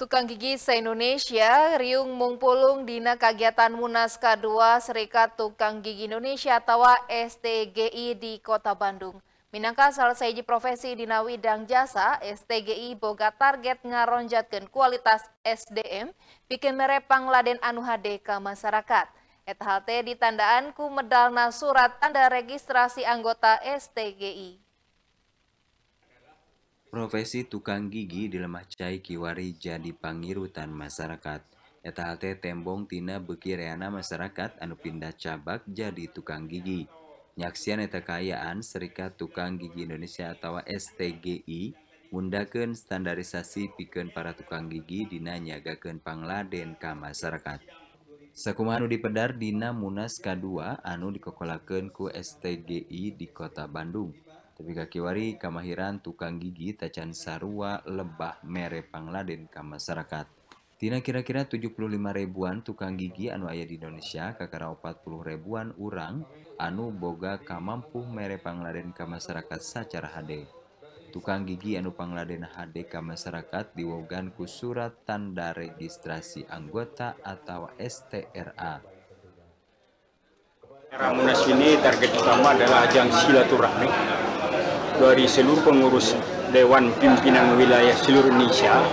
Tukang gigi se-Indonesia, Riung Mungpulung Dina Kegiatan Munas K2 Serikat Tukang Gigi Indonesia atau STGI di Kota Bandung. Minangka salah profesi dina widang jasa, STGI boga target ngaronjatkan kualitas SDM, bikin merepang laden anu ke masyarakat. Eta ditandaan ku medalna surat tanda registrasi anggota STGI. profesi tukang gigi di lemah Cai Kiwari jadi Panirutan masyarakat etaHT Tebong Tina Bukiriana Masarak anu pindah cabak jadi tukang gigi. Nyaaksian etaayaan Serikat Tuang Gii Indonesia atau STGImundakken standarisasi piken para tukang gigidinanyagakenpangladenka masyarakat. Sekuman anu dipeddar Dina Munas K2 anu dikolaken ku STGI di Kota Bandung. tapi kakiwari kamahiran tukang gigi tacan sarua lebah mere pangladen ke masyarakat. Tina kira-kira 75 ribuan tukang gigi anu ayah di Indonesia kakara 40 ribuan orang anu boga kamampu mere pangladen ke masyarakat secara HD. Tukang gigi anu pangladen HD ke masyarakat diwogan ku surat tanda registrasi anggota atau STRA. Ramunas ini target utama adalah ajang silaturahmi dari seluruh pengurus Dewan Pimpinan Wilayah seluruh Indonesia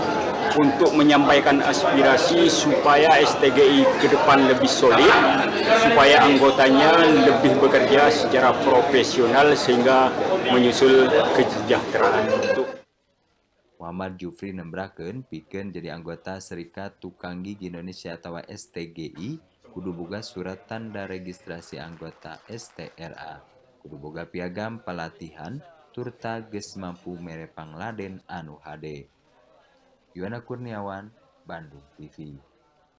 untuk menyampaikan aspirasi supaya STGI ke depan lebih solid, supaya anggotanya lebih bekerja secara profesional sehingga menyusul kesejahteraan. Muhammad Jufri nembraken pikeun jadi anggota Serikat Tukang Gigi Indonesia atau STGI kudu buka surat tanda registrasi anggota STRA kudu boga piagam pelatihan turta ges mampu merepang Laden anu HD. Yuana Kurniawan, Bandung TV.